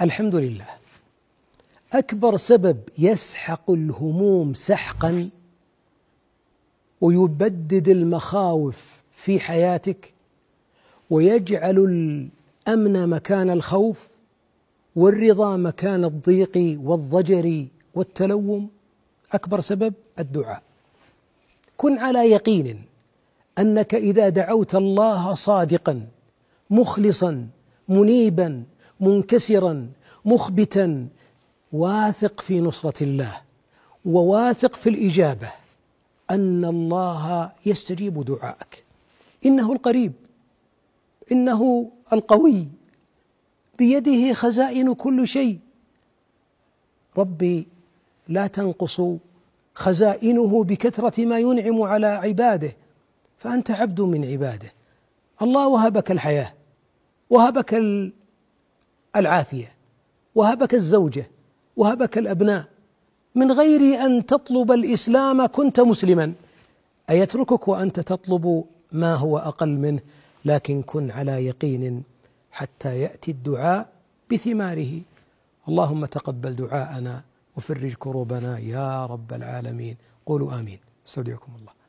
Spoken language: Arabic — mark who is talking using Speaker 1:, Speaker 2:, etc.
Speaker 1: الحمد لله اكبر سبب يسحق الهموم سحقا ويبدد المخاوف في حياتك ويجعل الامن مكان الخوف والرضا مكان الضيق والضجر والتلوم اكبر سبب الدعاء كن على يقين انك اذا دعوت الله صادقا مخلصا منيبا منكسرا مخبتا واثق في نصرة الله وواثق في الإجابة أن الله يستجيب دعائك إنه القريب إنه القوي بيده خزائن كل شيء ربي لا تنقص خزائنه بكثرة ما ينعم على عباده فأنت عبد من عباده الله وهبك الحياة وهبك العافية وهبك الزوجة وهبك الأبناء من غير أن تطلب الإسلام كنت مسلما أيتركك وأنت تطلب ما هو أقل منه لكن كن على يقين حتى يأتي الدعاء بثماره اللهم تقبل دعاءنا وفرج كروبنا يا رب العالمين قولوا آمين استودعكم الله